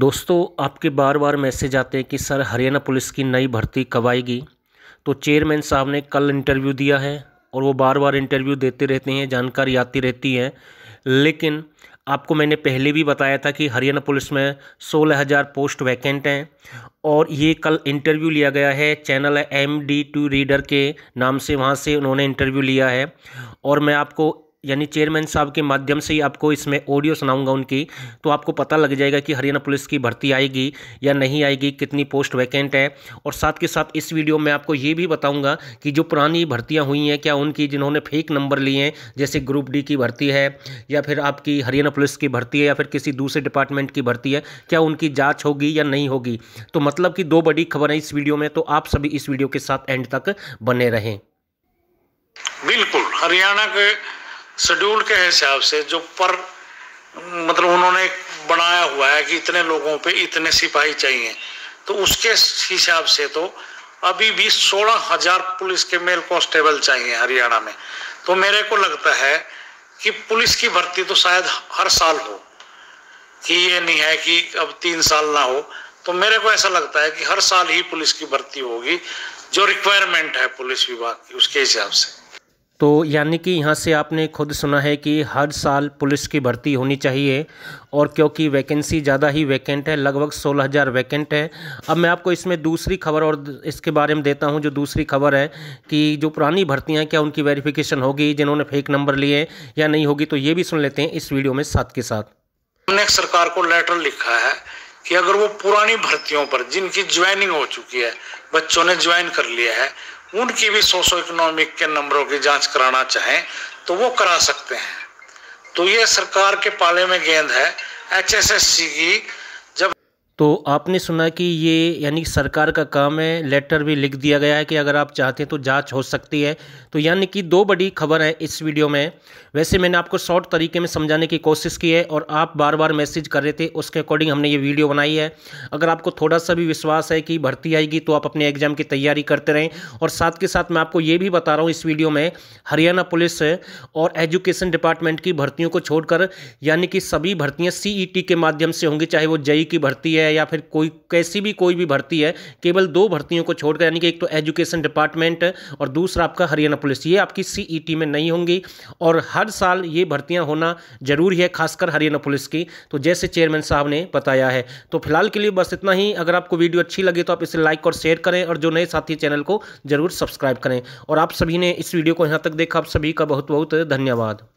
दोस्तों आपके बार बार मैसेज आते हैं कि सर हरियाणा पुलिस की नई भर्ती कब आएगी तो चेयरमैन साहब ने कल इंटरव्यू दिया है और वो बार बार इंटरव्यू देते रहते हैं जानकारी आती रहती है लेकिन आपको मैंने पहले भी बताया था कि हरियाणा पुलिस में सोलह हज़ार पोस्ट वैकेंट हैं और ये कल इंटरव्यू लिया गया है चैनल है एम डी टू रीडर के नाम से वहाँ से उन्होंने इंटरव्यू लिया है और मैं आपको यानी चेयरमैन साहब के माध्यम से ही आपको इसमें ऑडियो सुनाऊंगा उनकी तो आपको पता लग जाएगा कि हरियाणा पुलिस की भर्ती आएगी या नहीं आएगी कितनी पोस्ट वैकेंट है और साथ के साथ इस वीडियो में आपको ये भी बताऊंगा कि जो पुरानी भर्तियां हुई हैं क्या उनकी जिन्होंने फेक नंबर लिए हैं जैसे ग्रुप डी की भर्ती है या फिर आपकी हरियाणा पुलिस की भर्ती है या फिर किसी दूसरे डिपार्टमेंट की भर्ती है क्या उनकी जाँच होगी या नहीं होगी तो मतलब कि दो बड़ी खबर है इस वीडियो में तो आप सभी इस वीडियो के साथ एंड तक बने रहें बिल्कुल हरियाणा के शेड्यूल के हिसाब से जो पर मतलब उन्होंने बनाया हुआ है कि इतने लोगों पे इतने सिपाही चाहिए तो उसके हिसाब से तो अभी भी सोलह हजार पुलिस के मेल कॉन्स्टेबल चाहिए हरियाणा में तो मेरे को लगता है कि पुलिस की भर्ती तो शायद हर साल हो कि ये नहीं है कि अब तीन साल ना हो तो मेरे को ऐसा लगता है कि हर साल ही पुलिस की भर्ती होगी जो रिक्वायरमेंट है पुलिस विभाग की उसके हिसाब से तो यानी कि यहाँ से आपने खुद सुना है कि हर साल पुलिस की भर्ती होनी चाहिए और क्योंकि वैकेंसी ज़्यादा ही वैकेंट है लगभग सोलह हज़ार वैकेंट है अब मैं आपको इसमें दूसरी खबर और इसके बारे में देता हूँ जो दूसरी खबर है कि जो पुरानी भर्तियाँ क्या उनकी वेरिफिकेशन होगी जिन्होंने फेक नंबर लिए या नहीं होगी तो ये भी सुन लेते हैं इस वीडियो में साथ के साथ हमने सरकार को लेटर लिखा है कि अगर वो पुरानी भर्तियों पर जिनकी ज्वाइनिंग हो चुकी है बच्चों ने ज्वाइन कर लिया है उनकी भी सोशो इकोनॉमिक के नंबरों की जांच कराना चाहें तो वो करा सकते हैं तो ये सरकार के पाले में गेंद है एच की तो आपने सुना कि ये यानी सरकार का काम है लेटर भी लिख दिया गया है कि अगर आप चाहते हैं तो जांच हो सकती है तो यानी कि दो बड़ी खबर है इस वीडियो में वैसे मैंने आपको शॉर्ट तरीके में समझाने की कोशिश की है और आप बार बार मैसेज कर रहे थे उसके अकॉर्डिंग हमने ये वीडियो बनाई है अगर आपको थोड़ा सा भी विश्वास है कि भर्ती आएगी तो आप अपने एग्जाम की तैयारी करते रहें और साथ के साथ मैं आपको ये भी बता रहा हूँ इस वीडियो में हरियाणा पुलिस और एजुकेशन डिपार्टमेंट की भर्तियों को छोड़कर यानी कि सभी भर्तियाँ सी e के माध्यम से होंगी चाहे वो जई e e की भर्ती है है या फिर कोई कैसी भी कोई भी भर्ती है केवल दो भर्तियों को छोड़कर यानी कि एक तो एजुकेशन डिपार्टमेंट और दूसरा आपका हरियाणा पुलिस ये आपकी सीईटी e में नहीं होंगी और हर साल ये भर्तियाँ होना जरूरी है खासकर हरियाणा पुलिस की तो जैसे चेयरमैन साहब ने बताया है तो फिलहाल के लिए बस इतना ही अगर आपको वीडियो अच्छी लगे तो आप इसे लाइक और शेयर करें और जो नए साथी चैनल को जरूर सब्सक्राइब करें और आप सभी ने इस वीडियो को यहाँ तक देखा आप सभी का बहुत बहुत धन्यवाद